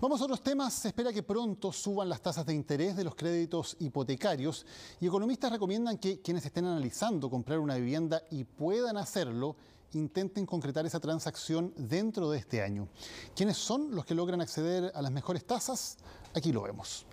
Vamos a otros temas. Se espera que pronto suban las tasas de interés de los créditos hipotecarios y economistas recomiendan que quienes estén analizando comprar una vivienda y puedan hacerlo, intenten concretar esa transacción dentro de este año. ¿Quiénes son los que logran acceder a las mejores tasas? Aquí lo vemos.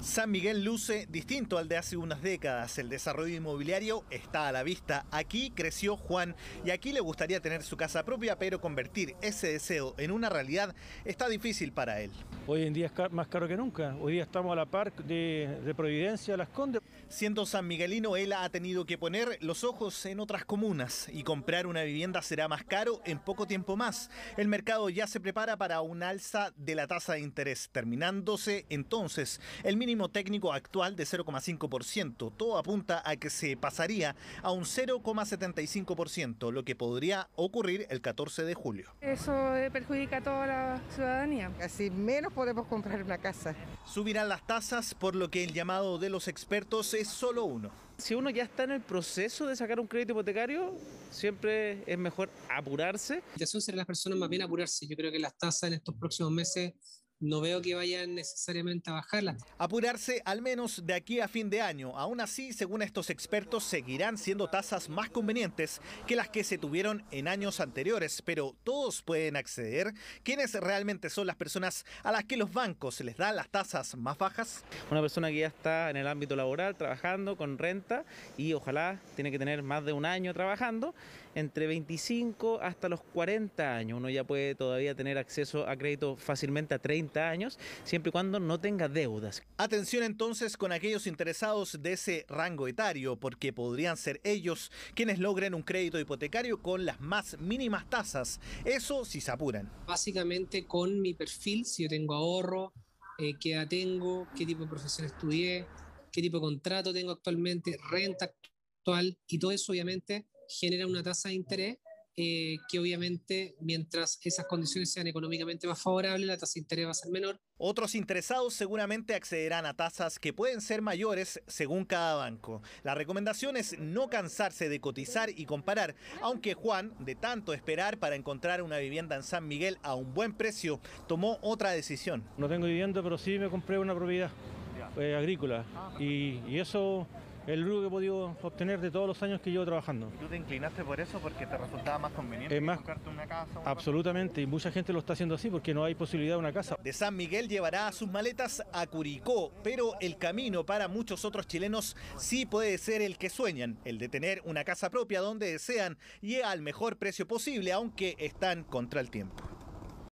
San Miguel luce distinto al de hace unas décadas. El desarrollo inmobiliario está a la vista. Aquí creció Juan y aquí le gustaría tener su casa propia, pero convertir ese deseo en una realidad está difícil para él. Hoy en día es más caro que nunca. Hoy día estamos a la par de, Providencia, Las Condes. Siendo san miguelino, él ha tenido que poner los ojos en otras comunas y comprar una vivienda será más caro en poco tiempo más. El mercado ya se prepara para un alza de la tasa de interés, terminándose entonces el mínimo técnico actual de 0,5%. Todo apunta a que se pasaría a un 0,75%, lo que podría ocurrir el 14 de julio. Eso eh, perjudica a toda la ciudadanía. Casi menos podemos comprar una casa. Subirán las tasas, por lo que el llamado de los expertos es solo uno. Si uno ya está en el proceso de sacar un crédito hipotecario, siempre es mejor apurarse. La situación será las personas más bien apurarse. Yo creo que las tasas en estos próximos meses no veo que vayan necesariamente a bajarla. Apurarse al menos de aquí a fin de año. Aún así, según estos expertos, seguirán siendo tasas más convenientes que las que se tuvieron en años anteriores, pero todos pueden acceder. ¿Quiénes realmente son las personas a las que los bancos les dan las tasas más bajas? Una persona que ya está en el ámbito laboral, trabajando con renta y ojalá tiene que tener más de un año trabajando, entre 25 hasta los 40 años. Uno ya puede todavía tener acceso a crédito fácilmente a 30 años, siempre y cuando no tenga deudas. Atención entonces con aquellos interesados de ese rango etario, porque podrían ser ellos quienes logren un crédito hipotecario con las más mínimas tasas. Eso si se apuran. Básicamente con mi perfil, si yo tengo ahorro, eh, qué edad tengo, qué tipo de profesión estudié, qué tipo de contrato tengo actualmente, renta actual, y todo eso obviamente genera una tasa de interés eh, que obviamente mientras esas condiciones sean económicamente más favorables, la tasa de interés va a ser menor. Otros interesados seguramente accederán a tasas que pueden ser mayores según cada banco. La recomendación es no cansarse de cotizar y comparar, aunque Juan, de tanto esperar para encontrar una vivienda en San Miguel a un buen precio, tomó otra decisión. No tengo vivienda, pero sí me compré una propiedad eh, agrícola ah, y eso el único que he podido obtener de todos los años que llevo trabajando. ¿Y tú te inclinaste por eso porque te resultaba más conveniente más, buscarte una casa? absolutamente, y mucha gente lo está haciendo así porque no hay posibilidad de una casa. De San Miguel llevará sus maletas a Curicó, pero el camino para muchos otros chilenos sí puede ser el que sueñan, el de tener una casa propia donde desean y al mejor precio posible, aunque están contra el tiempo.